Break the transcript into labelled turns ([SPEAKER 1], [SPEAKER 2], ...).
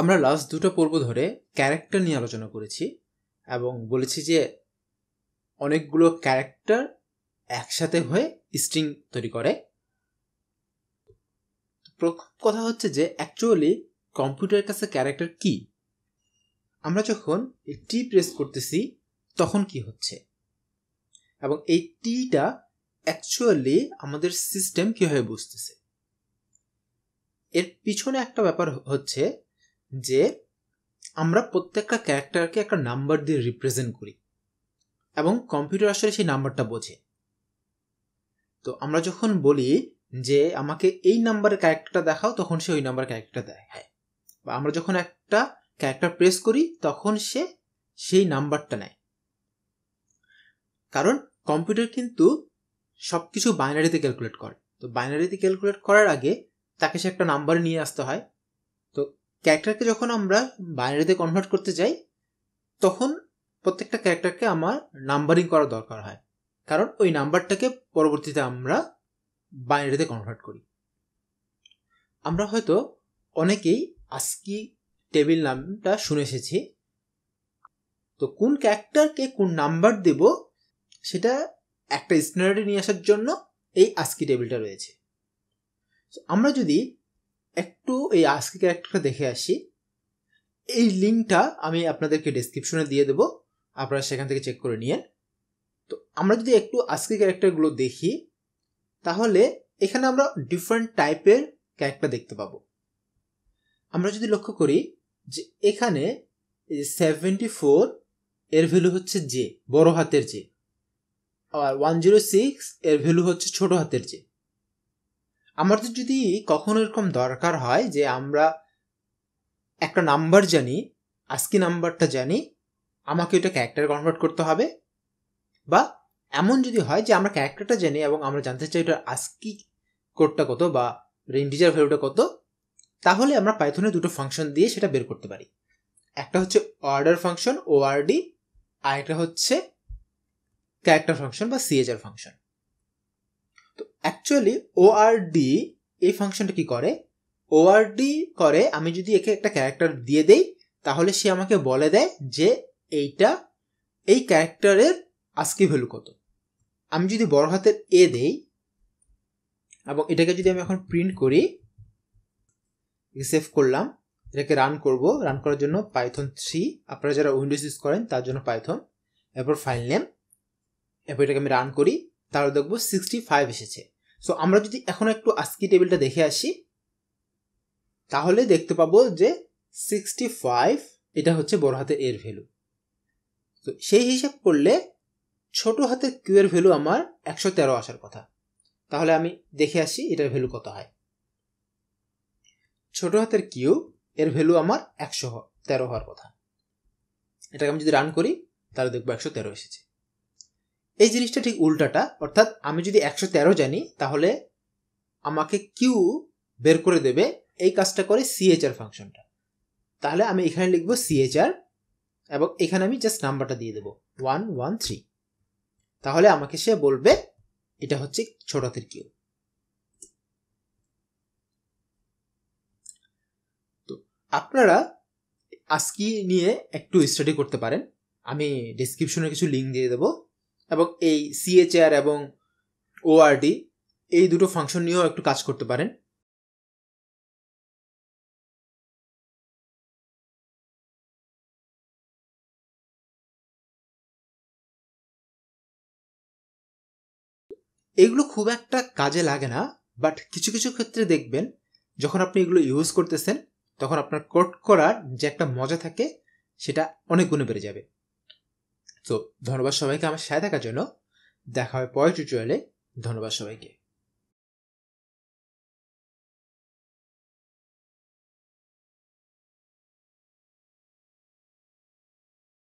[SPEAKER 1] আমরা লাস্ট দুটো পর্ব ধরে ক্যারেক্টার নিয়ে আলোচনা করেছি এবং বলেছি যে অনেকগুলো ক্যারেক্টার একসাথে হয়ে স্ট্রিং তৈরি করে প্রথম কথা হচ্ছে যে অ্যাকচুয়ালি কম্পিউটারের কাছে ক্যারেক্টার কি আমরা যখন টি প্রেস করতেছি তখন কি হচ্ছে এবং এই টিটা অ্যাকচুয়ালি আমাদের সিস্টেম কীভাবে বুঝতেছে এর পিছনে একটা ব্যাপার হচ্ছে যে আমরা প্রত্যেকটা ক্যারেক্টারকে একটা নাম্বার দিয়ে রিপ্রেজেন্ট করি এবং কম্পিউটার আসলে সেই নাম্বারটা বোঝে তো আমরা যখন বলি যে আমাকে এই নাম্বারের ক্যারেক্টারটা দেখাও তখন সে ওই নাম্বার ক্যারেক্টারটা দেখায় হ্যাঁ। বা আমরা যখন একটা ক্যারেক্টার প্রেস করি তখন সে সেই নাম্বারটা নেয় কারণ কম্পিউটার কিন্তু সব কিছু বাইনারিতে ক্যালকুলেট করে তো বাইনারিতে ক্যালকুলেট করার আগে তাকে সে একটা নাম্বার নিয়ে আসতে হয় তো ক্যারেক্টারকে যখন আমরা বাইনারিতে কনভার্ট করতে যাই তখন প্রত্যেকটা ক্যারেক্টারকে আমার নাম্বারিং করা দরকার হয় কারণ ওই নাম্বারটাকে পরবর্তীতে আমরা বাইনারিতে কনভার্ট করি আমরা হয়তো অনেকেই আস্কি টেবিল নামটা শুনে এসেছি তো কোন ক্যারেক্টারকে কোন নাম্বার দেব সেটা একটা স্ট্যান্ডার্ডে নিয়ে আসার জন্য এই আস্কি টেবিলটা রয়েছে আমরা যদি একটু এই আজকে ক্যারেক্টারটা দেখে আসি এই লিঙ্কটা আমি আপনাদেরকে ডিসক্রিপশনে দিয়ে দেবো আপনারা সেখান থেকে চেক করে নিয়ে তো আমরা যদি একটু আজকে ক্যারেক্টারগুলো দেখি তাহলে এখানে আমরা ডিফারেন্ট টাইপের ক্যারেক্টার দেখতে পাবো আমরা যদি লক্ষ্য করি যে এখানে সেভেন্টি ফোর এর ভ্যালু হচ্ছে জে বড় হাতের জে আর ওয়ান জিরো সিক্স এর ভ্যালু হচ্ছে ছোট হাতের জে আমাদের যদি কখনো এরকম দরকার হয় যে আমরা একটা নাম্বার জানি আজকি নাম্বারটা জানি আমাকে ওটা ক্যারেক্টার কনভার্ট করতে হবে বা এমন যদি হয় যে আমরা ক্যারেক্টারটা জানি এবং আমরা জানতে চাই ওটার আজকি কোডটা কত বা ইন্টিজার ভ্যালুটা কত তাহলে আমরা পাইথনে দুটো ফাংশন দিয়ে সেটা বের করতে পারি একটা হচ্ছে অর্ডার ফাংশন ওআরডি আর একটা হচ্ছে ক্যারেক্টার ফাংশন বা সিএচআর ফাংশন তো অ্যাকচুয়ালি ওআরডি এই ফাংশনটা কি করে ওআরডি করে আমি যদি একে একটা ক্যারেক্টার দিয়ে দেই তাহলে সে আমাকে বলে দেয় যে এইটা এই ক্যারেক্টারের আজকে ভ্যালু কত আমি যদি বড় হাতের এ দেই এবং এটাকে যদি আমি এখন প্রিন্ট করি সেভ করলাম এটাকে রান করব রান করার জন্য পাইথন থ্রি আপনারা যারা উইন্ডোজ ইউজ করেন তার জন্য পাইথন এরপর ফাইল নেম এরপর এটাকে আমি রান করি তাহলে দেখবো সিক্সটি ফাইভ এসেছে সো আমরা যদি এখন একটু আস্কি টেবিলটা দেখে আসি তাহলে দেখতে পাবো যে সিক্সটি ফাইভ এটা হচ্ছে বড় হাতের এর ভ্যালু তো সেই হিসাব করলে ছোট হাতের কিউয়ের ভ্যালু আমার একশো তেরো আসার কথা তাহলে আমি দেখে আসি এটার ভ্যালু কত হয় ছোট হাতের কিউ এর ভ্যালু আমার একশো তেরো হওয়ার কথা এটাকে আমি যদি রান করি তাহলে দেখবো একশো তেরো এসেছে এই জিনিসটা ঠিক উল্টাটা অর্থাৎ আমি যদি একশো তেরো জানি তাহলে আমাকে কিউ বের করে দেবে এই কাজটা করে সিএচআর ফাংশনটা তাহলে আমি এখানে লিখবো সিএচআর এবং এখানে আমি জাস্ট নাম্বারটা দিয়ে দেবো ওয়ান ওয়ান থ্রি তাহলে আমাকে সে বলবে এটা হচ্ছে ছোটাতের কিউ তো আপনারা আজকে নিয়ে একটু স্টাডি করতে পারেন আমি ডিসক্রিপশনে কিছু লিঙ্ক দিয়ে দেবো এবং এই সিএচআর এবং ওআরডি এই দুটো ফাংশন নিয়েও একটু কাজ করতে পারেন এগুলো খুব একটা কাজে লাগে না বাট কিছু কিছু ক্ষেত্রে দেখবেন যখন আপনি এগুলো ইউজ করতেছেন তখন আপনার কোট করার যে একটা মজা থাকে সেটা অনেক গুণে বেড়ে যাবে তো ধন্যবাদ সবাইকে আমার সাথে থাকার জন্য দেখা হয় পরের টিউটোরিয়ালে ধন্যবাদ সবাইকে